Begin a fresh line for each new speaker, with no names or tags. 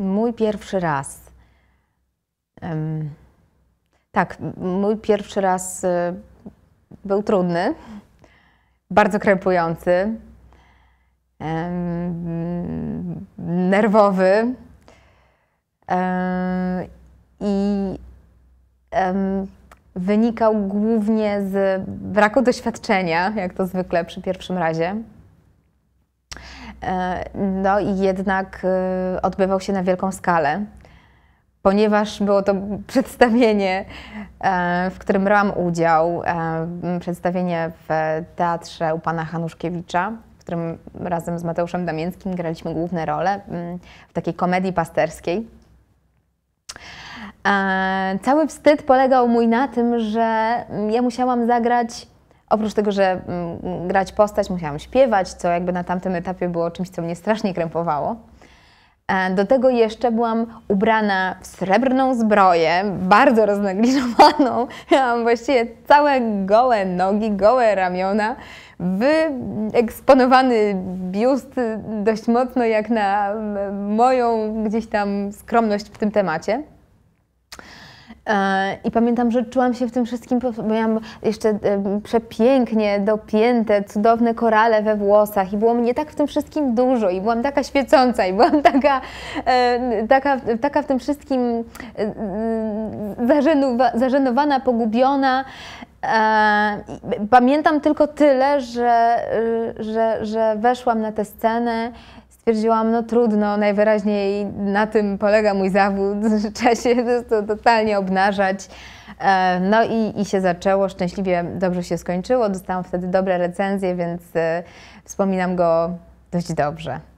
Mój pierwszy raz. Um, tak, mój pierwszy raz e, był trudny, bardzo krępujący, um, nerwowy. Um, I wynikał głównie z braku doświadczenia, jak to zwykle przy pierwszym razie. E, no i jednak e, odbywał się na wielką skalę, ponieważ było to przedstawienie, e, w którym brałam udział, przedstawienie w teatrze u pana Hanuszkiewicza, w którym razem z Mateuszem Damięckim graliśmy główne role w takiej komedii pasterskiej. Cały wstyd polegał mój na tym, że ja musiałam zagrać Oprócz tego, że mm, grać postać, musiałam śpiewać, co jakby na tamtym etapie było czymś, co mnie strasznie krępowało. E, do tego jeszcze byłam ubrana w srebrną zbroję, bardzo roznegliżowaną. Miałam właściwie całe gołe nogi, gołe ramiona, wyeksponowany biust dość mocno jak na moją gdzieś tam skromność w tym temacie. E, I pamiętam, że czułam się w tym wszystkim, bo miałam jeszcze e, przepięknie dopięte, cudowne korale we włosach i było mnie tak w tym wszystkim dużo i byłam taka świecąca i byłam taka, e, taka, taka w tym wszystkim zażenowa, zażenowana, pogubiona. Pamiętam tylko tyle, że, że, że weszłam na tę scenę stwierdziłam, no trudno, najwyraźniej na tym polega mój zawód, że trzeba się to totalnie obnażać. E, no i, i się zaczęło, szczęśliwie dobrze się skończyło, dostałam wtedy dobre recenzje, więc e, wspominam go dość dobrze.